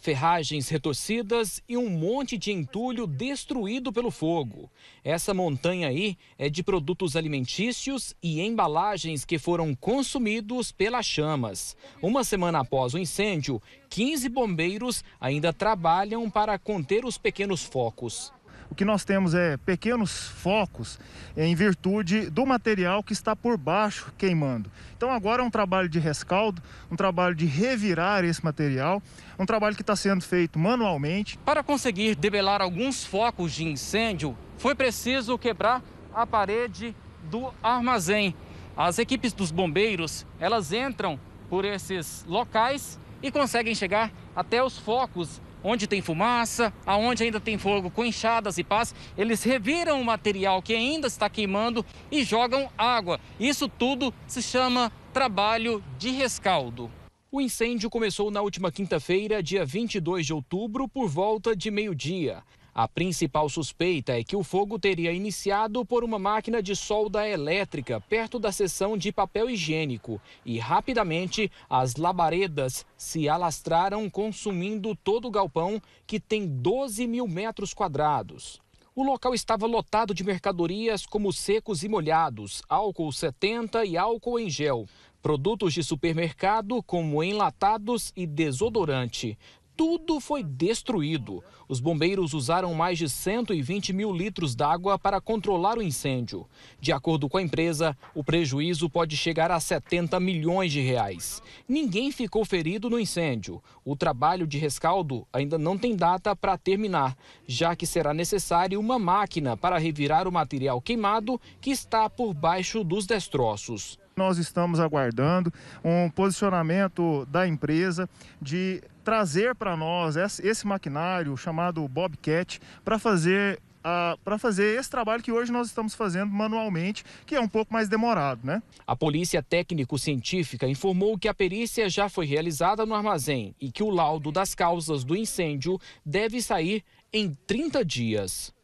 ferragens retorcidas e um monte de entulho destruído pelo fogo. Essa montanha aí é de produtos alimentícios e embalagens que foram consumidos pelas chamas. Uma semana após o incêndio, 15 bombeiros ainda trabalham para conter os pequenos focos. O que nós temos é pequenos focos em virtude do material que está por baixo queimando. Então agora é um trabalho de rescaldo, um trabalho de revirar esse material, um trabalho que está sendo feito manualmente. Para conseguir debelar alguns focos de incêndio, foi preciso quebrar a parede do armazém. As equipes dos bombeiros, elas entram por esses locais e conseguem chegar até os focos onde tem fumaça, aonde ainda tem fogo com enxadas e pás, eles reviram o material que ainda está queimando e jogam água. Isso tudo se chama trabalho de rescaldo. O incêndio começou na última quinta-feira, dia 22 de outubro, por volta de meio-dia. A principal suspeita é que o fogo teria iniciado por uma máquina de solda elétrica perto da seção de papel higiênico e, rapidamente, as labaredas se alastraram, consumindo todo o galpão, que tem 12 mil metros quadrados. O local estava lotado de mercadorias como secos e molhados, álcool 70 e álcool em gel, produtos de supermercado como enlatados e desodorante tudo foi destruído. Os bombeiros usaram mais de 120 mil litros d'água para controlar o incêndio. De acordo com a empresa, o prejuízo pode chegar a 70 milhões de reais. Ninguém ficou ferido no incêndio. O trabalho de rescaldo ainda não tem data para terminar, já que será necessário uma máquina para revirar o material queimado que está por baixo dos destroços nós estamos aguardando um posicionamento da empresa de trazer para nós esse maquinário chamado Bobcat para fazer para fazer esse trabalho que hoje nós estamos fazendo manualmente, que é um pouco mais demorado, né? A polícia técnico-científica informou que a perícia já foi realizada no armazém e que o laudo das causas do incêndio deve sair em 30 dias.